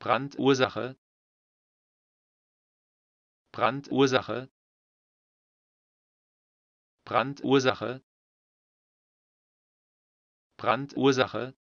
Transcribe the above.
Brandursache Brandursache Brandursache Brandursache